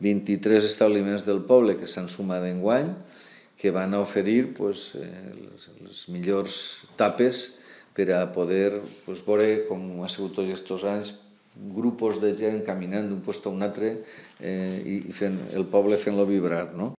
23 establiments del poble que s'han sumat enguany, que van a oferir pues, eh, les, les millors tapes per a poder pues, veure, com ha sigut tots aquests anys, grups de gent caminant d'un lloc a un altre eh, i fent, el poble fent-lo vibrar. No?